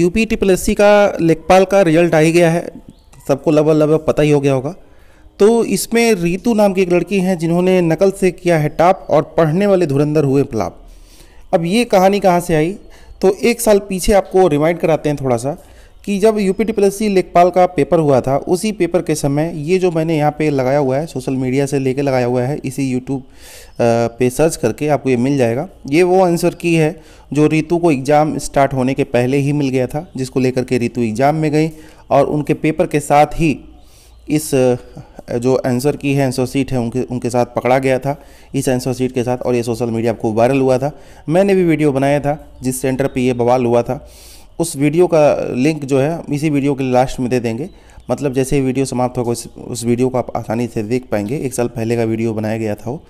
UP T का लेखपाल का रिजल्ट आ ही गया है सबको लगभग लगभग पता ही हो गया होगा तो इसमें रीतू नाम की एक लड़की हैं जिन्होंने नकल से किया है टाप और पढ़ने वाले धुरंधर हुए प्लाप अब ये कहानी कहाँ से आई तो एक साल पीछे आपको रिमाइंड कराते हैं थोड़ा सा कि जब यू पी टी लेखपाल का पेपर हुआ था उसी पेपर के समय ये जो मैंने यहाँ पे लगाया हुआ है सोशल मीडिया से लेके लगाया हुआ है इसी यूट्यूब पे सर्च करके आपको ये मिल जाएगा ये वो आंसर की है जो रितु को एग्ज़ाम स्टार्ट होने के पहले ही मिल गया था जिसको लेकर के रितु एग्ज़ाम में गई और उनके पेपर के साथ ही इस जो आंसर की है आंसर सीट है उनके उनके साथ पकड़ा गया था इस आंसर सीट के साथ और ये सोशल मीडिया आपको वायरल हुआ था मैंने भी वीडियो बनाया था जिस सेंटर पर ये बवाल हुआ था उस वीडियो का लिंक जो है इसी वीडियो के लास्ट में दे देंगे मतलब जैसे ही वीडियो समाप्त होगा उस, उस वीडियो को आप आसानी से देख पाएंगे एक साल पहले का वीडियो बनाया गया था वो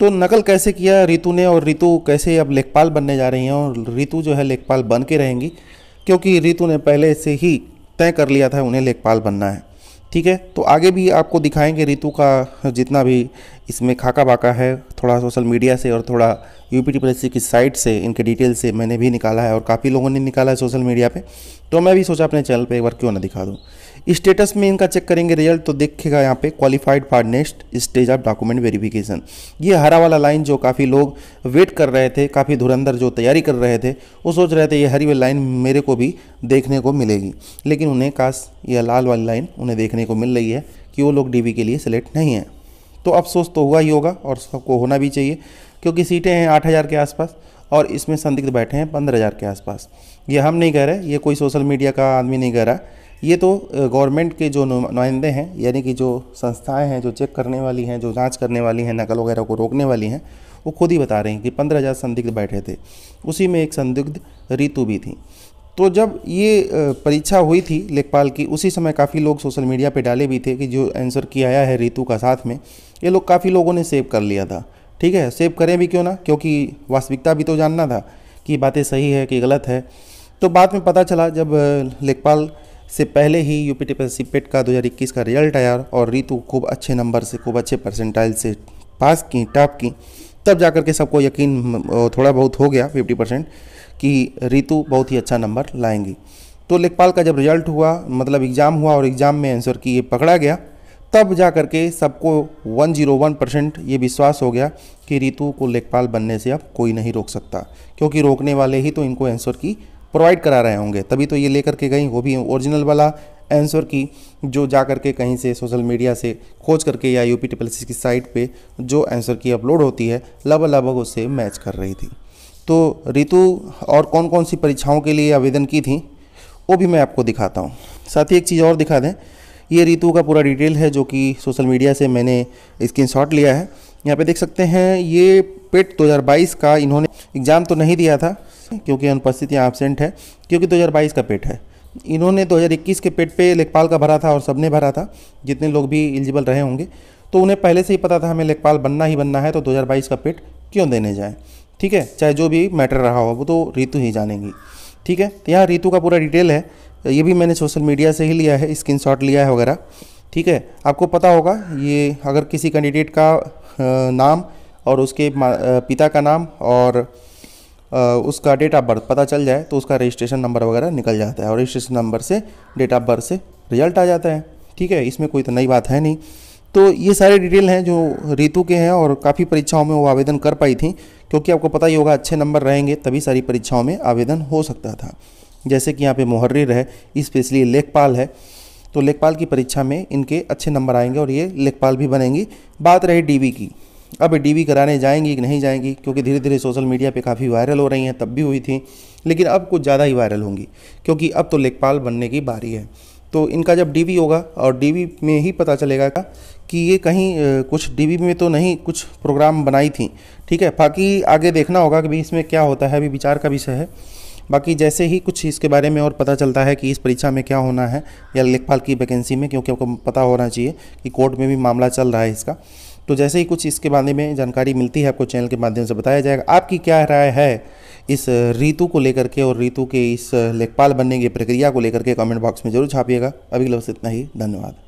तो नकल कैसे किया रितु ने और रितु कैसे अब लेखपाल बनने जा रही हैं और रितु जो है लेखपाल बन के रहेंगी क्योंकि रितु ने पहले से ही तय कर लिया था उन्हें लेखपाल बनना है ठीक है तो आगे भी आपको दिखाएंगे ऋतु का जितना भी इसमें खाका बाका है थोड़ा सोशल मीडिया से और थोड़ा यू पी टी की साइट से इनके डिटेल से मैंने भी निकाला है और काफ़ी लोगों ने निकाला है सोशल मीडिया पे तो मैं भी सोचा अपने चैनल पे एक बार क्यों ना दिखा दूँ स्टेटस में इनका चेक करेंगे रिजल्ट तो देखेगा यहाँ पे qualified for next stage of document verification ये हरा वाला लाइन जो काफ़ी लोग वेट कर रहे थे काफ़ी धुरंधर जो तैयारी कर रहे थे वो सोच रहे थे ये हरी वाली लाइन मेरे को भी देखने को मिलेगी लेकिन उन्हें काश यह लाल वाली लाइन उन्हें देखने को मिल रही है कि वो लोग डी के लिए सिलेक्ट नहीं हैं तो अफसोस तो हुआ ही होगा और सबको होना भी चाहिए क्योंकि सीटें हैं आठ हज़ार के आसपास और इसमें संदिग्ध बैठे हैं पंद्रह हज़ार के आसपास ये हम नहीं कह रहे ये कोई सोशल मीडिया का आदमी नहीं कह रहा ये तो गवर्नमेंट के जो नुमाइंदे हैं यानी कि जो संस्थाएं हैं जो चेक करने वाली हैं जो जांच करने वाली हैं नकल वगैरह को रोकने वाली हैं वो खुद ही बता रहे हैं कि पंद्रह हज़ार संदिग्ध बैठे थे उसी में एक संदिग्ध रितु भी थी तो जब ये परीक्षा हुई थी लेखपाल की उसी समय काफ़ी लोग सोशल मीडिया पर डाले भी थे कि जो आंसर किया आया है ऋतु का साथ में ये लोग काफ़ी लोगों ने सेव कर लिया था ठीक है सेव करें भी क्यों ना क्योंकि वास्तविकता भी तो जानना था कि बातें सही है कि गलत है तो बाद में पता चला जब लेखपाल से पहले ही यूपी टीपीएससी पेट का 2021 का रिजल्ट आया और रितु खूब अच्छे नंबर से खूब अच्छे परसेंटाइल से पास की टॉप की तब जाकर के सबको यकीन थोड़ा बहुत हो गया 50 परसेंट कि रितु बहुत ही अच्छा नंबर लाएंगी तो लेखपाल का जब रिजल्ट हुआ मतलब एग्ज़ाम हुआ और एग्ज़ाम में आंसर की ये पकड़ा गया तब जा कर के सबको 101 परसेंट ये विश्वास हो गया कि रितु को लेखपाल बनने से अब कोई नहीं रोक सकता क्योंकि रोकने वाले ही तो इनको आंसर की प्रोवाइड करा रहे होंगे तभी तो ये लेकर के गई वो भी ओरिजिनल वाला आंसर की जो जा करके कहीं से सोशल मीडिया से खोज करके या यूपी ट्रिपल की साइट पे जो आंसर की अपलोड होती है लगभग लगभग उससे मैच कर रही थी तो ऋतु और कौन कौन सी परीक्षाओं के लिए आवेदन की थी वो भी मैं आपको दिखाता हूँ साथ ही एक चीज़ और दिखा दें ये ऋतु का पूरा डिटेल है जो कि सोशल मीडिया से मैंने स्क्रीन लिया है यहाँ पर देख सकते हैं ये पेट 2022 का इन्होंने एग्ज़ाम तो नहीं दिया था क्योंकि अनुपस्थितियाँ एबसेंट है क्योंकि 2022 का पेट है इन्होंने 2021 के पेट पे लेखपाल का भरा था और सबने भरा था जितने लोग भी एलिजिबल रहे होंगे तो उन्हें पहले से ही पता था हमें लेखपाल बनना ही बनना है तो 2022 का पेट क्यों देने जाएँ ठीक है चाहे जो भी मैटर रहा हो वो तो रितु ही जानेंगी ठीक है तो यहाँ रितु का पूरा डिटेल है ये भी मैंने सोशल मीडिया से ही लिया है स्क्रीन लिया है वगैरह ठीक है आपको पता होगा ये अगर किसी कैंडिडेट का नाम और उसके पिता का नाम और उसका डेट ऑफ बर्थ पता चल जाए तो उसका रजिस्ट्रेशन नंबर वगैरह निकल जाता है और रजिस्ट्रेशन नंबर से डेट ऑफ बर्थ से रिजल्ट आ जाता है ठीक है इसमें कोई तो नई बात है नहीं तो ये सारे डिटेल हैं जो रितु के हैं और काफ़ी परीक्षाओं में वो आवेदन कर पाई थी क्योंकि आपको पता ही होगा अच्छे नंबर रहेंगे तभी सारी परीक्षाओं में आवेदन हो सकता था जैसे कि यहाँ पे मुहर्रिर है स्पेशली लेखपाल है तो लेखपाल की परीक्षा में इनके अच्छे नंबर आएंगे और ये लेखपाल भी बनेंगी बात रही डी की अब डीवी कराने जाएंगी कि नहीं जाएंगी क्योंकि धीरे धीरे सोशल मीडिया पे काफ़ी वायरल हो रही हैं तब भी हुई थी लेकिन अब कुछ ज़्यादा ही वायरल होंगी क्योंकि अब तो लेखपाल बनने की बारी है तो इनका जब डीवी होगा और डीवी में ही पता चलेगा कि ये कहीं कुछ डीवी में तो नहीं कुछ प्रोग्राम बनाई थी ठीक है बाकी आगे देखना होगा कि भाई इसमें क्या होता है अभी विचार का विषय है बाकी जैसे ही कुछ इसके बारे में और पता चलता है कि इस परीक्षा में क्या होना है या लेखपाल की वैकेंसी में क्योंकि आपको पता होना चाहिए कि कोर्ट में भी मामला चल रहा है इसका तो जैसे ही कुछ इसके बारे में जानकारी मिलती है आपको चैनल के माध्यम से बताया जाएगा आपकी क्या राय है इस ऋतु को लेकर के और ऋतु के इस लेखपाल बनने की प्रक्रिया को लेकर के कमेंट बॉक्स में जरूर छापिएगा अभी लफ्स इतना ही धन्यवाद